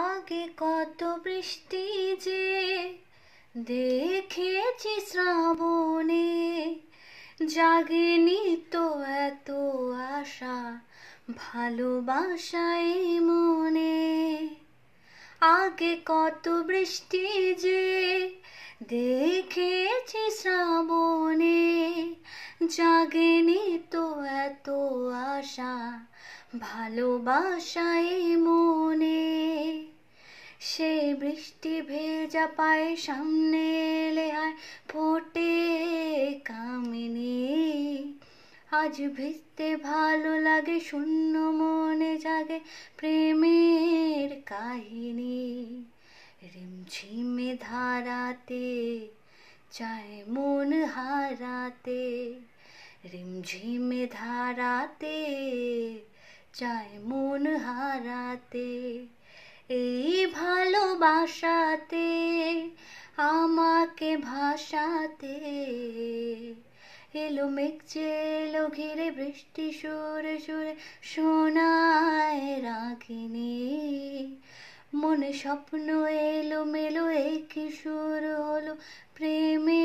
আগে কত বৃষ্টি যে দেখেছি শ্রাবণে জাগেনি তো এত আশা ভালোবাসায় মনে আগে কত বৃষ্টি যে দেখেছি শ্রাবণে জাগেনি তো এত আশা ভালোবাসায় মনে সেই বৃষ্টি ভেজা পায়ে সামনে এলে আয় ফোটে কামিনী আজ ভিজতে ভালো লাগে শূন্য মনে জাগে প্রেমের কাহিনী রিমঝিমে ধারাতে চায় মন হারাতে রিমঝিমে ধারাতে চায় মন হারাতে এই বাসাতে আমাকে ভাসাতে এলো মেঘছে চেলো ঘিরে বৃষ্টি সুরে সুরে শোনায় রাখিনি মনে স্বপ্ন এলো মেলো এ কিশোর হলো প্রেমে